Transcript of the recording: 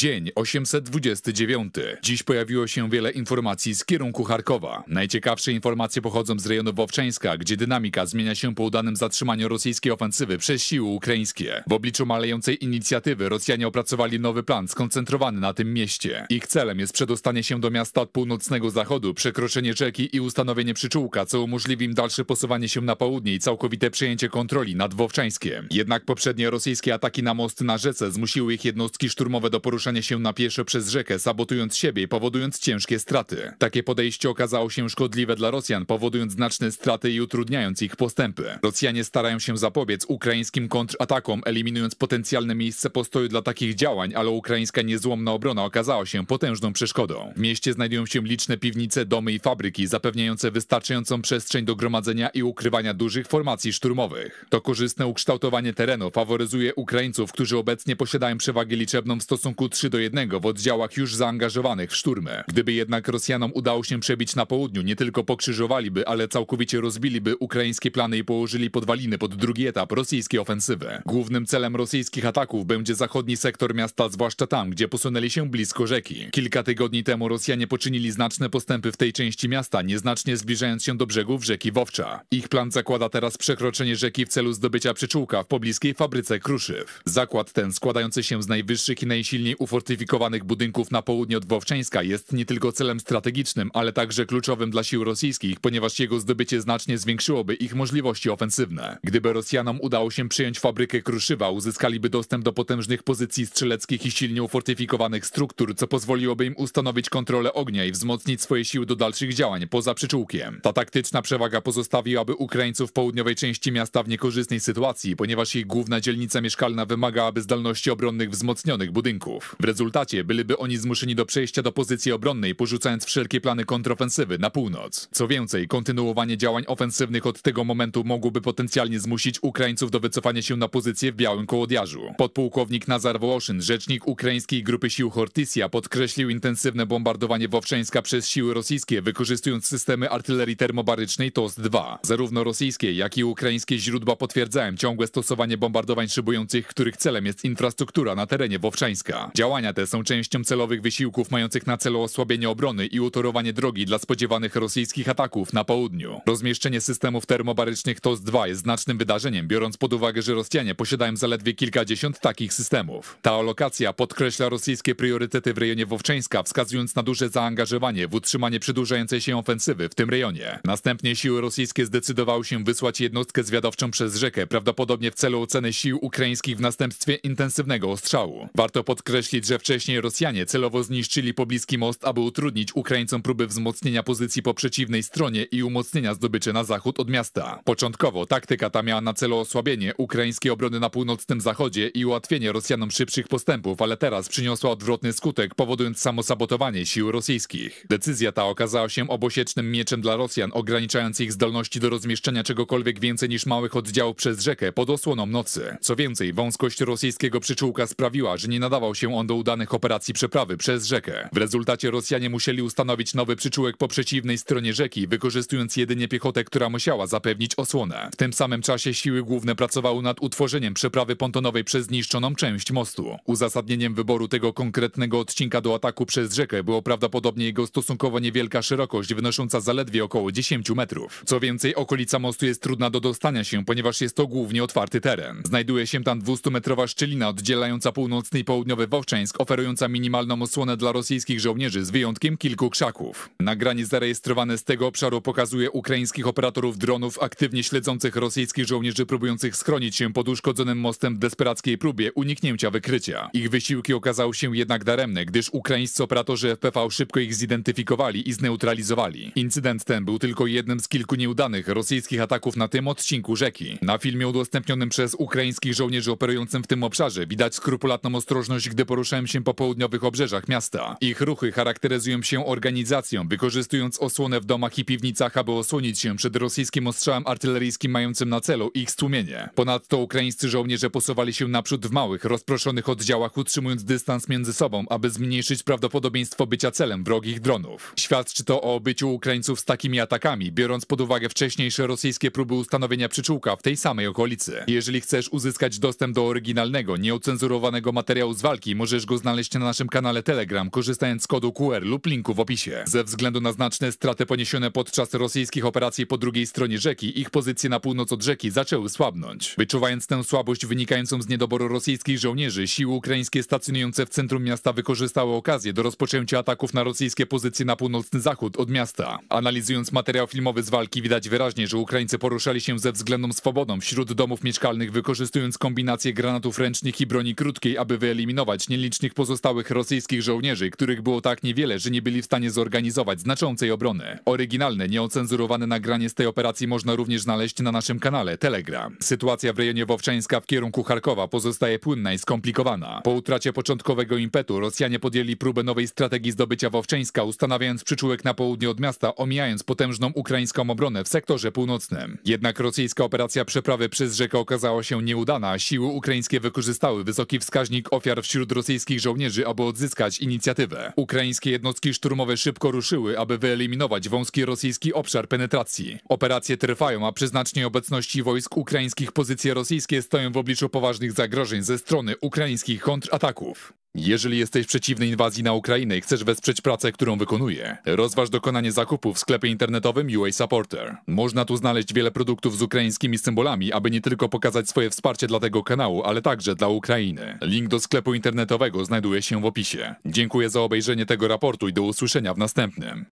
Dzień 829. Dziś pojawiło się wiele informacji z kierunku Charkowa. Najciekawsze informacje pochodzą z rejonu Wowczeńska, gdzie dynamika zmienia się po udanym zatrzymaniu rosyjskiej ofensywy przez siły ukraińskie. W obliczu malejącej inicjatywy Rosjanie opracowali nowy plan skoncentrowany na tym mieście. Ich celem jest przedostanie się do miasta od północnego zachodu, przekroczenie rzeki i ustanowienie przyczółka, co umożliwi im dalsze posuwanie się na południe i całkowite przejęcie kontroli nad Wowczeńskiem. Jednak poprzednie rosyjskie ataki na most na rzece zmusiły ich jednostki szturmowe do poruszenia przemieszczanie się na pieszo przez rzekę, sabotując siebie i powodując ciężkie straty. Takie podejście okazało się szkodliwe dla Rosjan, powodując znaczne straty i utrudniając ich postępy. Rosjanie starają się zapobiec ukraińskim kontratakom, eliminując potencjalne miejsce postoju dla takich działań, ale ukraińska niezłomna obrona okazała się potężną przeszkodą. W mieście znajdują się liczne piwnice, domy i fabryki, zapewniające wystarczającą przestrzeń do gromadzenia i ukrywania dużych formacji szturmowych. To korzystne ukształtowanie terenu faworyzuje Ukraińców, którzy obecnie posiadają przewagę liczebną w stosunku 3 3 do 1 w oddziałach już zaangażowanych w szturmę. Gdyby jednak Rosjanom udało się przebić na południu, nie tylko pokrzyżowaliby, ale całkowicie rozbiliby ukraińskie plany i położyli podwaliny pod drugi etap rosyjskiej ofensywy. Głównym celem rosyjskich ataków będzie zachodni sektor miasta, zwłaszcza tam, gdzie posunęli się blisko rzeki. Kilka tygodni temu Rosjanie poczynili znaczne postępy w tej części miasta, nieznacznie zbliżając się do brzegów rzeki Wowcza. Ich plan zakłada teraz przekroczenie rzeki w celu zdobycia przyczółka w pobliskiej fabryce kruszyw. Zakład ten składający się z najwyższych i najsilniej uf fortyfikowanych budynków na południe od jest nie tylko celem strategicznym, ale także kluczowym dla sił rosyjskich, ponieważ jego zdobycie znacznie zwiększyłoby ich możliwości ofensywne. Gdyby Rosjanom udało się przejąć fabrykę kruszywa, uzyskaliby dostęp do potężnych pozycji strzeleckich i silnie ufortyfikowanych struktur, co pozwoliłoby im ustanowić kontrolę ognia i wzmocnić swoje siły do dalszych działań poza przyczółkiem. Ta taktyczna przewaga pozostawiłaby Ukraińców południowej części miasta w niekorzystnej sytuacji, ponieważ ich główna dzielnica mieszkalna wymaga, aby zdalności obronnych wzmocnionych budynków. W rezultacie byliby oni zmuszeni do przejścia do pozycji obronnej, porzucając wszelkie plany kontrofensywy na północ. Co więcej, kontynuowanie działań ofensywnych od tego momentu mogłoby potencjalnie zmusić Ukraińców do wycofania się na pozycję w Białym Kołodiarzu. Podpułkownik Nazar Wołoszyn, rzecznik ukraińskiej grupy sił Hortysia, podkreślił intensywne bombardowanie Wowszeńska przez siły rosyjskie, wykorzystując systemy artylerii termobarycznej TOS-2. Zarówno rosyjskie, jak i ukraińskie źródła potwierdzają ciągłe stosowanie bombardowań szybujących, których celem jest infrastruktura na terenie Wowszeńska. Dział Działania te są częścią celowych wysiłków mających na celu osłabienie obrony i utorowanie drogi dla spodziewanych rosyjskich ataków na południu. Rozmieszczenie systemów termobarycznych TOS-2 jest znacznym wydarzeniem, biorąc pod uwagę, że Rosjanie posiadają zaledwie kilkadziesiąt takich systemów. Ta alokacja podkreśla rosyjskie priorytety w rejonie Wowczeńska, wskazując na duże zaangażowanie w utrzymanie przedłużającej się ofensywy w tym rejonie. Następnie siły rosyjskie zdecydowały się wysłać jednostkę zwiadowczą przez rzekę, prawdopodobnie w celu oceny sił ukraińskich w następstwie intensywnego ostrzału. Warto podkreślić, że wcześniej Rosjanie celowo zniszczyli pobliski most, aby utrudnić Ukraińcom próby wzmocnienia pozycji po przeciwnej stronie i umocnienia zdobyczy na zachód od miasta. Początkowo taktyka ta miała na celu osłabienie ukraińskiej obrony na północnym zachodzie i ułatwienie Rosjanom szybszych postępów, ale teraz przyniosła odwrotny skutek, powodując samosabotowanie sił rosyjskich. Decyzja ta okazała się obosiecznym mieczem dla Rosjan, ograniczając ich zdolności do rozmieszczenia czegokolwiek więcej niż małych oddziałów przez rzekę pod osłoną nocy. Co więcej, wąskość rosyjskiego przyczółka sprawiła, że nie nadawał się on on do udanych operacji przeprawy przez rzekę. W rezultacie Rosjanie musieli ustanowić nowy przyczółek po przeciwnej stronie rzeki, wykorzystując jedynie piechotę, która musiała zapewnić osłonę. W tym samym czasie siły główne pracowały nad utworzeniem przeprawy pontonowej przez zniszczoną część mostu. Uzasadnieniem wyboru tego konkretnego odcinka do ataku przez rzekę było prawdopodobnie jego stosunkowo niewielka szerokość, wynosząca zaledwie około 10 metrów. Co więcej, okolica mostu jest trudna do dostania się, ponieważ jest to głównie otwarty teren. Znajduje się tam 200-metrowa szczelina oddzielająca północny i południowy Wałcz oferująca minimalną osłonę dla rosyjskich żołnierzy z wyjątkiem kilku krzaków. Nagranie zarejestrowane z tego obszaru pokazuje ukraińskich operatorów dronów aktywnie śledzących rosyjskich żołnierzy próbujących schronić się pod uszkodzonym mostem w desperackiej próbie uniknięcia wykrycia. Ich wysiłki okazały się jednak daremne, gdyż ukraińscy operatorzy FPV szybko ich zidentyfikowali i zneutralizowali. Incydent ten był tylko jednym z kilku nieudanych rosyjskich ataków na tym odcinku rzeki. Na filmie udostępnionym przez ukraińskich żołnierzy operującym w tym obszarze widać skrupulatną ostrożność, gdy poruszają poruszają się po południowych obrzeżach miasta. Ich ruchy charakteryzują się organizacją, wykorzystując osłonę w domach i piwnicach, aby osłonić się przed rosyjskim ostrzałem artyleryjskim mającym na celu ich stłumienie. Ponadto ukraińscy żołnierze posuwali się naprzód w małych, rozproszonych oddziałach, utrzymując dystans między sobą, aby zmniejszyć prawdopodobieństwo bycia celem wrogich dronów. Świadczy to o byciu Ukraińców z takimi atakami, biorąc pod uwagę wcześniejsze rosyjskie próby ustanowienia przyczółka w tej samej okolicy. Jeżeli chcesz uzyskać dostęp do oryginalnego, nieocenzurowanego materiału z walki, możesz Możesz go znaleźć na naszym kanale Telegram, korzystając z kodu QR lub linku w opisie. Ze względu na znaczne straty poniesione podczas rosyjskich operacji po drugiej stronie rzeki, ich pozycje na północ od rzeki zaczęły słabnąć. Wyczuwając tę słabość wynikającą z niedoboru rosyjskich żołnierzy, siły ukraińskie stacjonujące w centrum miasta wykorzystały okazję do rozpoczęcia ataków na rosyjskie pozycje na północny zachód od miasta. Analizując materiał filmowy z walki widać wyraźnie, że Ukraińcy poruszali się ze względną swobodą wśród domów mieszkalnych, wykorzystując kombinację granatów ręcznych i broni krótkiej, aby wyeliminować nielegalnych nielicznych pozostałych rosyjskich żołnierzy, których było tak niewiele, że nie byli w stanie zorganizować znaczącej obrony. Oryginalne, nieocenzurowane nagranie z tej operacji można również znaleźć na naszym kanale Telegram. Sytuacja w rejonie Wowczeńska w kierunku Charkowa pozostaje płynna i skomplikowana. Po utracie początkowego impetu Rosjanie podjęli próbę nowej strategii zdobycia Wowczeńska, ustanawiając przyczółek na południe od miasta, omijając potężną ukraińską obronę w sektorze północnym. Jednak rosyjska operacja przeprawy przez rzekę okazała się nieudana, a siły ukraińskie wykorzystały wysoki wskaźnik ofiar wśród Rosjan rosyjskich żołnierzy, aby odzyskać inicjatywę. Ukraińskie jednostki szturmowe szybko ruszyły, aby wyeliminować wąski rosyjski obszar penetracji. Operacje trwają, a przy znacznej obecności wojsk ukraińskich pozycje rosyjskie stoją w obliczu poważnych zagrożeń ze strony ukraińskich kontrataków. Jeżeli jesteś przeciwny inwazji na Ukrainę i chcesz wesprzeć pracę, którą wykonuję, rozważ dokonanie zakupu w sklepie internetowym UA Supporter. Można tu znaleźć wiele produktów z ukraińskimi symbolami, aby nie tylko pokazać swoje wsparcie dla tego kanału, ale także dla Ukrainy. Link do sklepu internetowego znajduje się w opisie. Dziękuję za obejrzenie tego raportu i do usłyszenia w następnym.